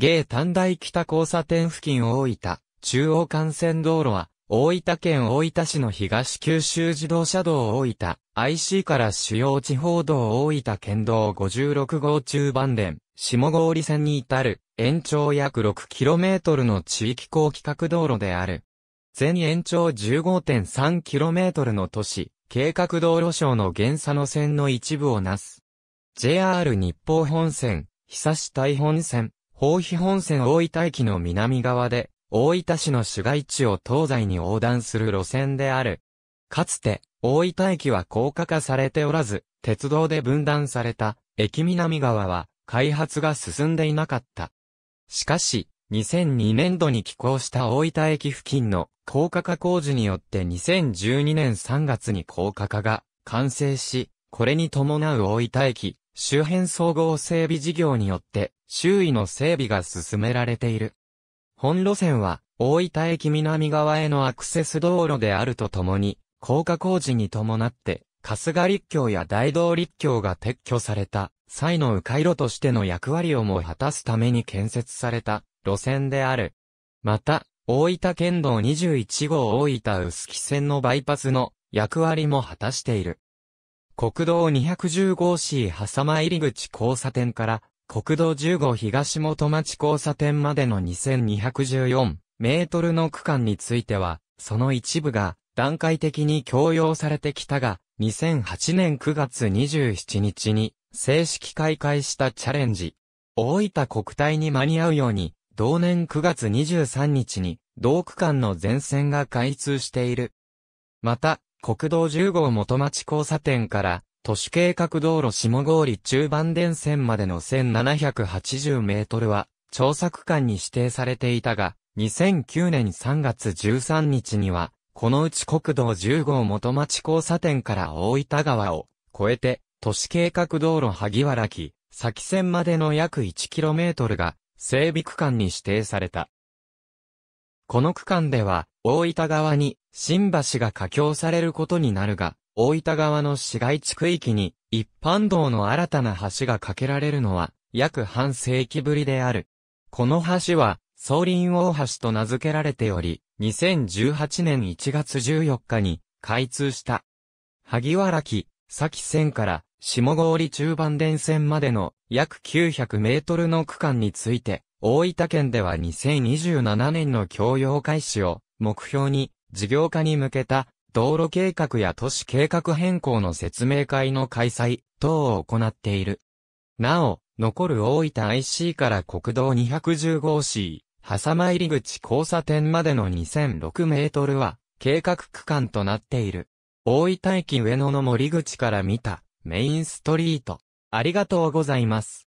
芸短大北交差点付近大分、中央幹線道路は、大分県大分市の東九州自動車道大分、IC から主要地方道大分県道56号中盤連、下郡線に至る、延長約 6km の地域高規格道路である。全延長 15.3km の都市、計画道路省の原佐野線の一部をなす。JR 日報本線、久し大本線、宝碑本線大分駅の南側で、大分市の市街地を東西に横断する路線である。かつて、大分駅は高架化されておらず、鉄道で分断された、駅南側は、開発が進んでいなかった。しかし、2002年度に起工した大分駅付近の高架化工事によって2012年3月に高架化が完成し、これに伴う大分駅、周辺総合整備事業によって、周囲の整備が進められている。本路線は、大分駅南側へのアクセス道路であるとともに、高架工事に伴って、春日立橋や大道立橋が撤去された、際の迂回路としての役割をも果たすために建設された路線である。また、大分県道21号大分臼杵線のバイパスの役割も果たしている。国道 215C 挟間入口交差点から国道15東元町交差点までの2214メートルの区間については、その一部が段階的に強要されてきたが、2008年9月27日に正式開会したチャレンジ。大分国体に間に合うように、同年9月23日に同区間の全線が開通している。また、国道10号元町交差点から、都市計画道路下郡中盤電線までの1780メートルは、調査区間に指定されていたが、2009年3月13日には、このうち国道10号元町交差点から大分川を越えて、都市計画道路萩原木、先線までの約1トルが整備区間に指定された。この区間では、大分側に新橋が架橋されることになるが、大分側の市街地区域に一般道の新たな橋が架けられるのは約半世紀ぶりである。この橋は、総林大橋と名付けられており、2018年1月14日に開通した。萩原木、崎線から下郡中盤電線までの約900メートルの区間について、大分県では2027年の供用開始を目標に事業化に向けた道路計画や都市計画変更の説明会の開催等を行っている。なお、残る大分 IC から国道2 1 5 C、挟ま入り口交差点までの2006メートルは計画区間となっている。大分駅上野の森口から見たメインストリート。ありがとうございます。